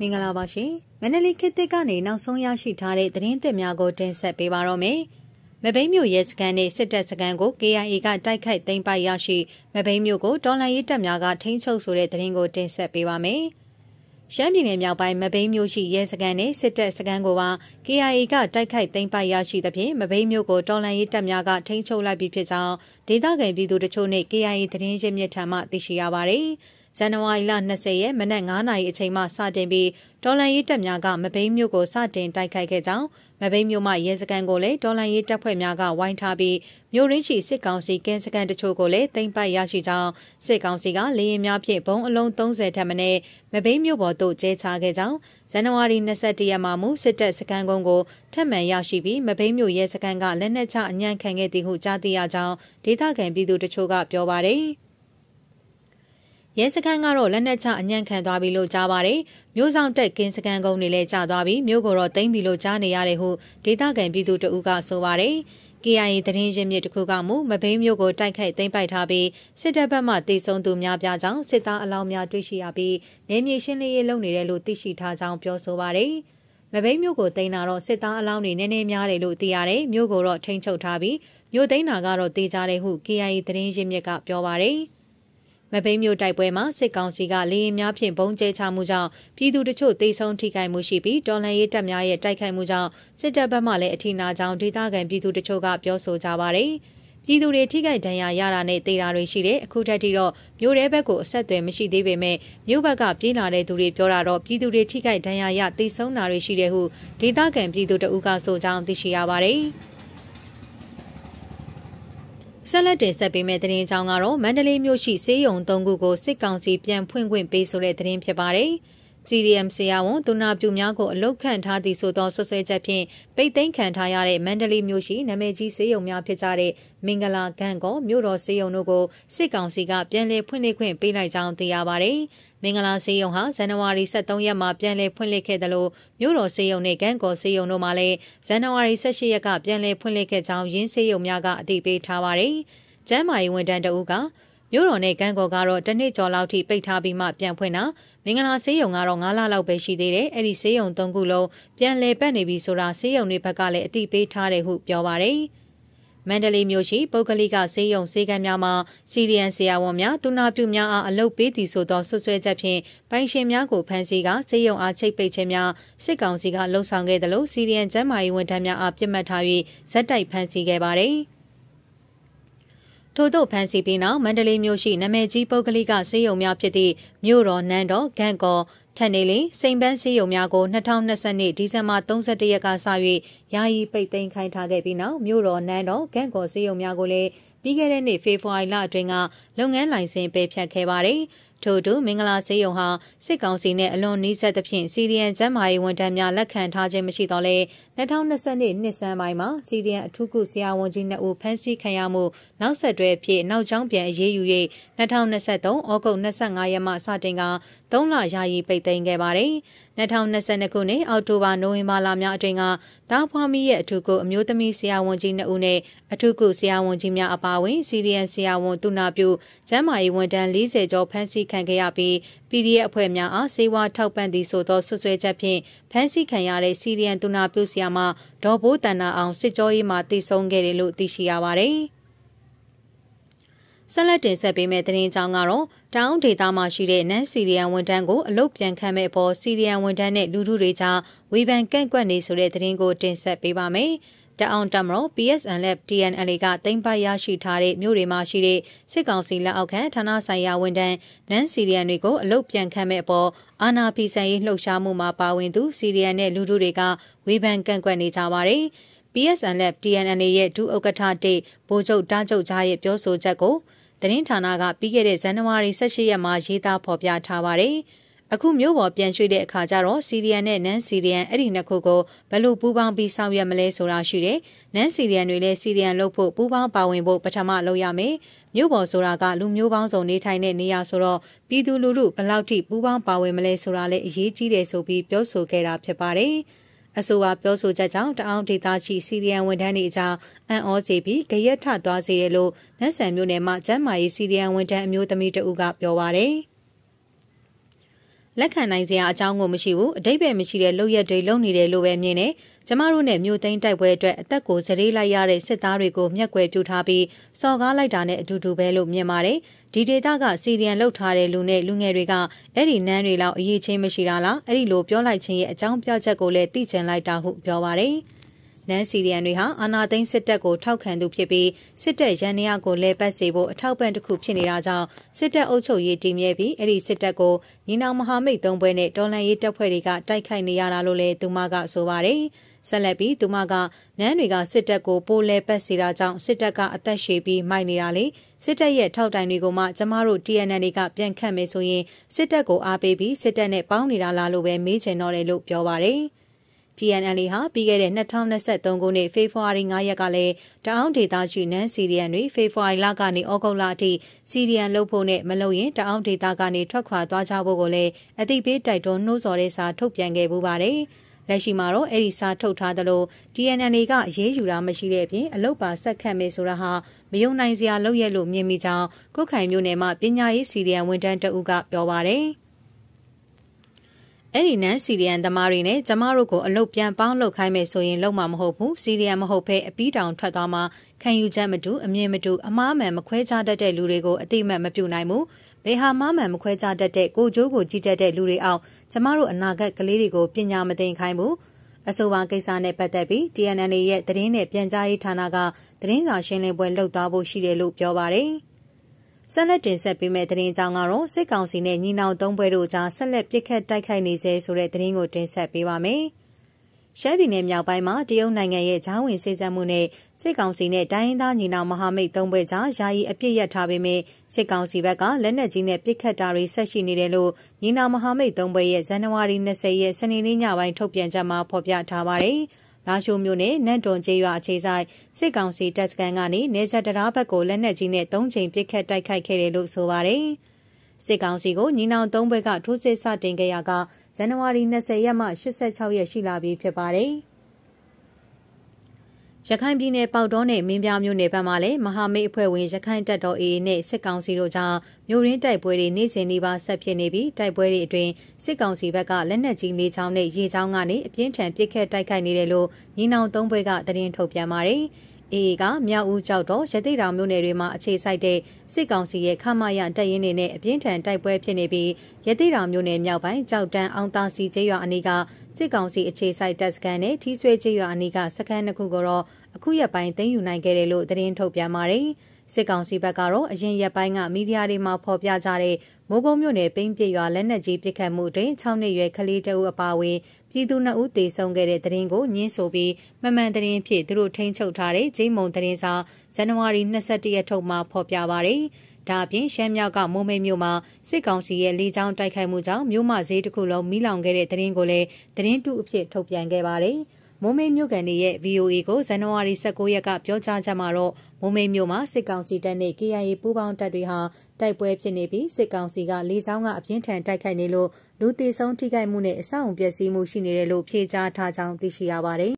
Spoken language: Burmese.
မင်္ဂလာပါရှင်မန္တလေးခေတ်သစ်ကနေနောက်ဆုံးရရှိထားတဲ့သတင်းသစ်များကိုတင်ဆက်ပေးပါရောင်းမယ်မဘိမ်းမြို့ရဲစခန်းနဲ့စစ်တပ်စခန်းကို KIA ကတိုက်ခိုက်သိမ်းပိုက်ရရှိမဘိမ်းမြို့ကိုတော်လှန်ရေးတပ်များကထိန်းချုပ်ဆိုတဲ့သတင်းကိုတင်ဆက်ပေးပါမယ်ရှမ်းပြည်နယ်မြောက်ပိုင်းမဘိမ်းမြို့ရှိရဲစခန်းနဲ့စစ်တပ်စခန်းကိုပါ KIA ကတိုက်ခိုက်သိမ်းပိုက်ရရှိသဖြင့်မဘိမ်းမြို့ကိုတော်လှန်ရေးတပ်များကထိန်းချုပ်လိုက်ပြီးဖြစ်ကြောင်းဒေသခံပြည်သူတို့ချို့နဲ့ KIA သတင်းရင်းမြစ်ထံမှသိရှိရပါတယ်။ဇန်နဝါရီလ20ရက်မနက်9နာရီအချိန်မှစတင်ပြီးဒေါ်လန်ရေးတပ်များကမဘိမ်းမြို့ကိုစတင်တိုက်ခိုက်ခဲ့ကြောင်းမဘိမ်းမြို့မှရဲစခန်းကိုလည်းဒေါ်လန်ရေးတပ်ဖွဲ့များကဝိုင်းထားပြီးမြို့ရင်းရှိစစ်ကောင်စီကင်းစခန်းတချို့ကိုလည်းသိမ်းပိုက်ရရှိကြောင်းစစ်ကောင်စီကလေရင်များဖြင့်ဘုံအလုံး30ထက်မနည်းမဘိမ်းမြို့ပေါ်သို့ကျဲချခဲ့ကြောင်းဇန်နဝါရီ21ရက်မှာမူစစ်တပ်စခန်းကုန်းကိုထပ်မံရရှိပြီးမဘိမ်းမြို့ရဲစခန်းကလက်နက်ချအညံ့ခံခဲ့သည်ဟုကြားသိရကြောင်းဒေသခံပြည်သူတချို့ကပြောပါတယ်။ရဲစခန်းကတော့လက်နက်ချအညံ့ခံသွားပြီလို့ကြားပါတယ်။မြို့ဆောင်တက်ကင်းစခန်းကုန်းတွေလည်းကျသွားပြီးမြို့ကိုတော့သိမ့်ပြီလို့ကြားနေရတယ်ဟုဒေသခံပြည်သူတဦးကဆိုပါတယ်။ KIA သတင်းရင်းမြစ်တစ်ခုကမူမဘိန်းမြို့ကိုတိုက်ခိုက်သိမ်းပိုက်ထားပြီးစစ်တပ်ဘက်မှတိုက်ဆုံသူများပြားကြောင့်စစ်သားအလောင်းများတွေ့ရှိရပြီးနေမြေရှင်းလင်းရေးလုပ်နေတယ်လို့သိရှိထားကြောင်းပြောဆိုပါတယ်။မဘိမ်းမြို့ကိုတင်တာတော့စစ်သားအလောင်းတွေနည်းနည်းများတယ်လို့သိရတယ်မြို့ကိုတော့ထိန်းချုပ်ထားပြီးမြို့သိမ်းတာကတော့တေးကြတယ်ဟု KIA သတင်းရင်းမြစ်ကပြောပါတယ်။မဘိမ်းမြို့တိုက်ပွဲမှာစစ်ကောင်စီကလေရင်များဖြင့်ဘုံကျဲချမှုကြောင့်ပြည်သူတို့ချို့သေဆုံးထိခိုက်မှုရှိပြီးတော်လှန်ရေးတပ်များရဲ့တိုက်ခိုက်မှုကြောင့်စစ်တပ်ဘက်မှလည်းအထင်အားကြောင့်ဒေသခံပြည်သူတို့ချို့ကပြောဆိုကြပါတယ်။ပြည်သူတွေထိခိုက်ဒဏ်ရာရတာနဲ့တေတာတွေရှိတယ်အခုထက်ထိတော့မြို့တဲဘက်ကိုအဆက်အသွယ်မရှိသေးပေမဲ့မြို့ဘက်ကပြေးလာတဲ့သူတွေပြောတာတော့ပြည်သူတွေထိခိုက်ဒဏ်ရာရသေဆုံးတာတွေရှိတယ်ဟုဒေသခံပြည်သူတအူးကဆိုကြောင်းသိရှိရပါတယ်။ဆက်လက်တင်ဆက်ပေးမယ့်သတင်းအကြောင်းကတော့မန္တလေးမြို့ရှိဆေးရုံ၃ခုကိုစစ်ကောင်စီပြန်ဖွင့်ခွင့်ပေးဆိုတဲ့သတင်းဖြစ်ပါတယ်။ CDM ဆရာဝန်သူနာပြုများကိုအလုတ်ခန့်ထားသည်ဆိုသောဆွဆွဲချက်ဖြင့်ပိတ်သိမ်းခံထားရတဲ့မန္တလေးမြို့ရှိနာမည်ကြီးဆေးရုံများဖြစ်ကြတဲ့မင်္ဂလာဂန်ကောမြို့တော်ဆေးရုံတို့ကိုစစ်ကောင်စီကပြန်လည်ဖွင့်လှစ်ခွင့်ပေးလိုက်ကြောင်းသိရပါတယ်။မင်္ဂလာစေယုံဟာဇန်နဝါရီ23ရက်မှာပြန်လည်ဖွင့်လှစ်ခဲ့တယ်လို့မြို့တော်စေယုံနဲ့ကန့်ကော်စေယုံတို့မှလည်းဇန်နဝါရီ18ရက်ကပြန်လည်ဖွင့်လှစ်ခဲ့ကြောင်းရင်းစေယုံများကအသိပေးထားပါတယ်။ကျမ်းမာရေးဝန်ထမ်းတအူးကမြို့တော်နဲ့ကမ်းကော်ကတော့တစ်နှစ်ကျော်လောက်ထိပိတ်ထားပြီးမှပြန်ဖွင့်တာမင်္ဂလာဆေးရုံကတော့9လလောက်ပဲရှိသေးတယ်အဲ့ဒီဆေးရုံ၃ခုလုံးပြန်လည်ပတ်နေပြီဆိုတာဆေးရုံတွေဘက်ကလည်းအသိပေးထားတယ်ဟုပြောပါတယ်မန္တလေးမြို့ရှိပုဂ္ဂလိကဆေးရုံဆေးကမ်းများမှာစီရီယန်ဆရာဝန်များသူနာပြုများအားအလုပ်ပေးသည်ဆိုသောဆွဆွဲချက်ဖြင့်ပိုင်ရှင်များကိုဖမ်းဆီးကဆေးရုံအားချိတ်ပိတ်ခြင်းများစစ်ကောင်စီကလှုံ့ဆော်ခဲ့သလိုစီရီယန်ကျန်းမာရေးဝန်ထမ်းများအားပြစ်မှတ်ထား၍ဇက်တိုက်ဖမ်းဆီးခဲ့ပါတယ်။ထို့သို့ဖမ်းဆီးပြီးနောက်မန္တလေးမြို့ရှိနာမည်ကြီးပုဂ္ဂလိကဆေးရုံများဖြစ်သည့်မြို့တော်နန်းတော်ဂန့်ကော်ထန်နေလင်းစိန်ပန်းဆေးရုံများကို2022ဒီဇင်ဘာ31ရက်ကစ၍ယာယီပိတ်သိမ်းခိုင်းထားခဲ့ပြီးနောက်မြို့တော်နန်းတော်ဂန့်ကော်ဆေးရုံများကိုလည်းပြီးခဲ့တဲ့နှစ်ဖေဖော်ဝါရီလအတွင်းကလုပ်ငန်းလိုင်စင်ပယ်ဖျက်ခဲ့ပါတယ်။ထို့အတူမင်္ဂလာဆေးရုံဟာစစ်ကောင်စီနဲ့အလွန်နှိစက်သဖြင့်စီရီယန်ကျန်းမာရေးဝန်ထမ်းများလက်ခံထားခြင်းမရှိတော့လဲ2022နှစ်ဆန်းပိုင်းမှာစီရီယန်အထူးကုဆရာဝန်ကြီးနှစ်ဦးဖမ်းဆီးခံရမှုနောက်ဆက်တွဲဖြစ်နောက်ကျောင်းပြန်အရေးယူ၍2023ဩဂုတ်25ရက်မှစတင်က3လယာယီပိတ်သိမ်းခဲ့ပါတယ်2022ခုနှစ်အောက်တိုဘာနိုဝင်ဘာလများအတွင်းကတားဖွားမီရဲ့အထူးကုအမျိုးသမီးဆရာဝန်ကြီးနှစ်ဦးနဲ့အထူးကုဆရာဝန်ကြီးများအပါအဝင်စီရီယန်ဆရာဝန်သူနာပြုကျန်းမာရေးဝန်ထမ်း40ကျော်ဖမ်းဆီးခံခဲ့ရပြီး PDF အဖွဲ့များအားစေဝါထောက်ပံ့သည်ဆိုသောဆွဆွဲချက်ဖြင့်ဖမ်းဆီးခံရတဲ့စီရီယန်သူနာပြုဆရာမဒေါ်ဘိုးတန်နာအောင်စစ်ကြောရေးမှတိစုံခဲ့တယ်လို့သိရှိရပါတယ်။ဆက်လက်တင်ဆက်ပေးမယ့်သတင်းကြောင်းကတော့တောင်းဒေတာမှာရှိတဲ့နန်စီရီယန်ဝန်ထမ်းကိုအလုတ်ပြန်ခံမဲ့အပေါ်စီရီယန်ဝန်ထမ်းနဲ့လူထုတွေကြားဝေဖန်ကန့်ကွက်နေဆိုတဲ့သတင်းကိုတင်ဆက်ပေးပါမယ်။တအောင်တမတော် PSN နဲ့ TNL ကတင်ပိုက်ရရှိထားတဲ့မြို့တွေမှာရှိတဲ့စစ်ကောင်စီလက်အောက်ခံဌာနဆိုင်ရာဝန်ထမ်းနန်းစီရီယန်တွေကိုအလုတ်ပြန်ခတ်မဲ့အပေါ်အာနာဖီဆိုင်ရေးလှုပ်ရှားမှုမှာပါဝင်သူစီရီယန်နဲ့လူထုတွေကဝေဖန်ကန့်ကွက်နေကြပါတယ်။ PSN နဲ့ TNL ရဲ့ဒုဥက္ကဋ္ဌတိဗိုလ်ချုပ်တားချုပ်ကြားရဲ့ပြောဆိုချက်ကိုသတင်းဌာနကပြီးခဲ့တဲ့ဇန်နဝါရီ18ရက်မှာရေးသားဖော်ပြထားပါတယ်။အခုမျိုးပေါ်ပြန်ရွှေ့တဲ့အခါကျတော့စီရီယန်နဲ့နန်စီရီယန်အဲ့ဒီနှစ်ခုကိုဘယ်လိုပူးပေါင်းပြီးဆောင်ရွက်မလဲဆိုတာရှိတယ်။နန်စီရီယန်တွေလည်းစီရီယန်လုပ်ဖို့ပူးပေါင်းပါဝင်ဖို့ပထမလုပ်ရမယ်။မျိုးပေါ်ဆိုတာကလူမျိုးပေါင်းစုံနေထိုင်တဲ့နေရာဆိုတော့ပြည်သူလူထုဘယ်လောက်ထိပူးပေါင်းပါဝင်မလဲဆိုတာလည်းအရေးကြီးတယ်ဆိုပြီးပြောဆိုခဲ့တာဖြစ်ပါတယ်။အဆိုပါပြောဆိုချက်ကြောင့်တအောင်းဒေသရှိစီရီယန်ဝန်ထမ်းတွေအကြောင်းအံ့ဩစေပြီးကြရက်ထသွားစေတယ်လို့နတ်ဆန်မျိုးနယ်မှာကျမ်းမာရေးစီရီယန်ဝန်ထမ်းအမျိုးသမီးတဦးကပြောပါရယ်။လက်ခံနိုင်စရာအကြောင်းကိုမရှိဘူးအတိတ်ပဲမရှိတဲ့လုပ်ရက်တွေလုပ်နေတယ်လို့ပဲမြင်နေကျမတို့နဲ့မြို့သိမ်းတိုက်ပွဲအတွက်အသက်ကိုဇရေးလိုက်ရတဲ့စစ်သားတွေကိုမျက်ကွယ်ပြုထားပြီးစော်ကားလိုက်တာနဲ့အတူတူပဲလို့မြင်ပါတယ်ဒီဒေတာကစီရီယံလောက်ထားတဲ့လူနဲ့လူငယ်တွေကအဲ့ဒီနန်းတွေလောက်အရေးချင်းမရှိတာလားအဲ့ဒီလိုပြောလိုက်ခြင်းရဲ့အကြောင်းပြချက်ကိုလည်းသိချင်လိုက်တာဟုပြောပါတယ်။နန်းစီရီယန်တွေဟာအာနာသိန်းစစ်တပ်ကိုထောက်ခံသူဖြစ်ပြီးစစ်တပ်ရန်နရကိုလဲပတ်စေဖို့အထောက်ပံ့တစ်ခုဖြစ်နေတာကြောင့်စစ်တပ်အုပ်ချုပ်ရေးတည်မြဲပြီးအဲ့ဒီစစ်တပ်ကိုညီနောင်မဟာမိတ်သုံးဘွဲနဲ့တော်လန်ရေးတပ်ဖွဲ့တွေကတိုက်ခိုက်နေရတာလို့လည်းသူမကဆိုပါတယ်ဆက်လက်ပြီးသူမကနန်းတွေကစစ်တပ်ကိုပိုးလဲပတ်စေတာကြောင့်စစ်တပ်ကအသက်ရှည်ပြီးမိုက်နေတာလေစစ်တပ်ရဲ့ထောက်တိုင်တွေကမှကျမတို့ TNN တွေကပြန်ခတ်မယ်ဆိုရင်စစ်တပ်ကိုအားပေးပြီးစစ်တပ်နဲ့ပေါင်းနေတာလားလို့ပဲမေးချင်တော့တယ်လို့ပြောပါတယ်။ TNLA ဟာပြီးခဲ့တဲ့2023ခုနှစ်ဖေဖော်ဝါရီ9ရက်ကလည်းတအောင်းဒေသရှိနန်းစီရီယန်တွေဖေဖော်ဝါရီလကနေဩဂုတ်လအထိစီရီယန် လုပ်ဖို့နဲ့မလုပ်ရင်တအောင်းဒေသကနေထွက်ခွာသွားကြဖို့ကိုလည်းအသိပေးတိုက်တွန်းနှိုးဆော်တဲ့စာထုတ်ပြန်ခဲ့ပူပါတယ်။လက်ရှိမှာတော့အဲ့ဒီစာထုတ်ထားသလို TNNA ကရေးယူတာမရှိတဲ့အပြင်အလုတ်ပါဆက်ခတ်မယ်ဆိုတာဟာမယုံနိုင်စရာလုပ်ရလို့မြင်မိကြောင်းကုတ်ခိုင်မျိုးနယ်မှာပညာရေးစီရီယံဝန်ထမ်းတအုပ်ကပြောပါတယ်။အဲ့ဒီနန်စီရီယန်သမားတွေနဲ့ကျမတို့ကိုအလုတ်ပြန်ပေါင်းလုတ်ခိုင်းမယ်ဆိုရင် လုံမှာမဟုတ်ဘူးစီရီယန်မဟုတ်ဘဲအပီးတောင်ထွက်သွားမှခံယူချက်မတူအမြင်မတူအမားမှန်မခွဲခြားတတ်တဲ့လူတွေကိုအတိမတ်မပြုတ်နိုင်ဘူးဘယ်ဟာမှမှန်မခွဲခြားတတ်တဲ့ကိုကျိုးကိုကြည့်တတ်တဲ့လူတွေအောင်ကျမတို့အနာဂတ်ကလေးတွေကိုပညာမသင်ခိုင်းဘူးအဆိုပါကိစ္စနဲ့ပတ်သက်ပြီး TNN ရဲ့သတင်းနဲ့ပြန်ကြားရေးဌာနကသတင်းစာရှင်းလင်းပွဲလုပ်သွားဖို့ရှိတယ်လို့ပြောပါတယ်။ဆက်လက်တင်ဆက်ပေးမယ့်သတင်းကြောင်းကတော့စစ်ကောင်စီနဲ့ညီနောင်သုံးဘွဲတို့ကြားဆက်လက်ပစ်ခတ်တိုက်ခိုက်နေစေဆိုတဲ့သတင်းကိုတင်ဆက်ပေးပါမယ်။ရှမ်းပြည်နယ်မြောက်ပိုင်းမှာတရုတ်နိုင်ငံရဲ့ဂျားဝင် စေစပ်မှုနဲ့စစ်ကောင်စီနဲ့တိုင်းရင်းသားညီနောင်မဟာမိတ်သုံးဘွဲကြားယာယီအပြစ်ရထားပေမဲ့စစ်ကောင်စီဘက်ကလက်နက်ကြီးနဲ့ပစ်ခတ်တာတွေဆက်ရှိနေတယ်လို့ညီနောင်မဟာမိတ်သုံးဘွဲရဲ့ဇန်နဝါရီ20ရက်စနေနေ့ညပိုင်းထုတ်ပြန်ချက်မှာဖော်ပြထားပါတယ်။လာရှိုးမြို့နယ်နန့်တွန်ကျေးရွာအခြေဆိုင်စစ်ကောင်စီတပ်စခန်းကနေနေဆက်တရားဘက်ကိုလက်နက်ကြီးနဲ့၃ချိန်ပစ်ခတ်တိုက်ခိုက်ခဲ့တယ်လို့ဆိုပါတယ်။စစ်ကောင်စီကိုညီနောင်၃ဘက်ကထိုးစစ်စတင်ခဲ့ရာကဇန်နဝါရီ20ရက်မှ86ရက်ရှိလာပြီဖြစ်ပါတယ်။ရခိုင်ပြည်နယ်ပေါတော့နဲ့မင်းပြမြို့နယ်ဘက်မှာလည်းမဟာမိတ်အဖွဲ့ဝင်ရခိုင်တပ်တော်အေအေနဲ့စစ်ကောင်စီတို့ကြားမြို့ရင်းတိုက်ပွဲတွေနေ့စဉ်နေ့ပါဆက်ဖြစ်နေပြီးတိုက်ပွဲတွေအတွင်းစစ်ကောင်စီဘက်ကလက်နက်ကြီးလေးချောင်းနဲ့ရေချောင်းကနေအပြင်းထန်ပစ်ခတ်တိုက်ခိုက်နေတယ်လို့ညီနောင်သုံးဘွဲကသတင်းထုတ်ပြန်ပါတယ်။အေအေကမြောက်ဦးကြောက်တော့ရတိတောင်မြို့နယ်တွေမှာအခြေစိုက်တဲ့စစ်ကောင်စီရဲ့ခမရတပ်ရင်းတွေနဲ့အပြင်းထန်တိုက်ပွဲဖြစ်နေပြီးရတိတောင်မြို့နယ်မြောက်ပိုင်းကြောက်တန်းအောင်သာစီကျေးရွာအနီးကစစ်ကောင်စီအခြေစိုက်တပ်စခန်းနဲ့ထီးဆွဲချေရွာအနီးကစခန်းတစ်ခုကိုတော့အခုရက်ပိုင်းသိမ်းယူနိုင်ခဲ့တယ်လို့သတင်းထုတ်ပြန်ပါတယ်။စစ်ကောင်စီဘက်ကတော့အရင်ရက်ပိုင်းကမီဒီယာတွေမှာဖော်ပြကြတဲ့မိုးကုံမြို့နယ်ပိန့်ပြစ်ရွာလက်နက်ကြီးပစ်ခတ်မှုတွင်6နှစ်ရွယ်ကလေးတအုပ်အပါအဝင်ပြည်သူနှစ်ဦးသေဆုံးခဲ့တဲ့သတင်းကိုညှင်းဆိုပြီးမမှန်သတင်းဖြစ်သူတို့ထိန်းချုပ်ထားတဲ့ဂျိမုံသတင်းစာဇန်နဝါရီ21ရက်ထုတ်မှာဖော်ပြပါတယ်။ဒါအပြင်ရှမ်းမြောက်ကမိုးမိတ်မြို့မှာစစ်ကောင်စီရဲ့လေကြောင်းတိုက်ခိုက်မှုကြောင့်မြို့မဈေးတစ်ခုလုံးမီးလောင်ခဲ့တဲ့သတင်းကိုလည်းသတင်းတူအဖြစ်ထုတ်ပြန်ခဲ့ပါတယ်။မိုးမိတ်မြို့ကန်တွေရဲ့ VOA ကိုဇန်နဝါရီ16ရက်ကပြောကြားချက်မှာတော့မိုးမိတ်မြို့မှာစစ်ကောင်စီတပ်နဲ့ KIA ပူးပေါင်းတပ်တွေဟာတိုက်ပွဲဖြစ်နေပြီးစစ်ကောင်စီကလေကြောင်းကအပြင်းထန်တိုက်ခိုက်နေလို့လူသေဆုံးထိခိုက်မှုနဲ့အဆောက်အုံပျက်စီးမှုရှိနေတယ်လို့ဖြေကြားထားကြောင်းသိရှိရပါတယ်